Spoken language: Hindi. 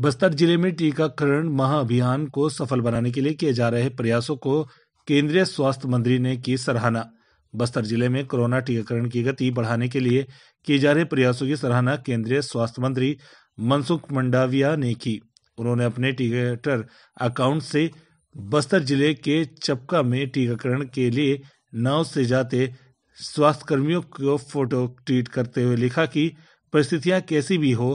बस्तर जिले में टीकाकरण महाअभियान को सफल बनाने के लिए किए जा रहे प्रयासों को केंद्रीय स्वास्थ्य मंत्री ने की सराहना बस्तर जिले में कोरोना टीकाकरण की गति बढ़ाने के लिए किए जा रहे प्रयासों की सराहना केंद्रीय स्वास्थ्य मंत्री मनसुख मंडाविया ने की उन्होंने अपने टीकाटर अकाउंट से बस्तर जिले के चपका में टीकाकरण के लिए नाव से जाते स्वास्थ्यकर्मियों को फोटो ट्वीट करते हुए लिखा कि परिस्थितियां कैसी भी हो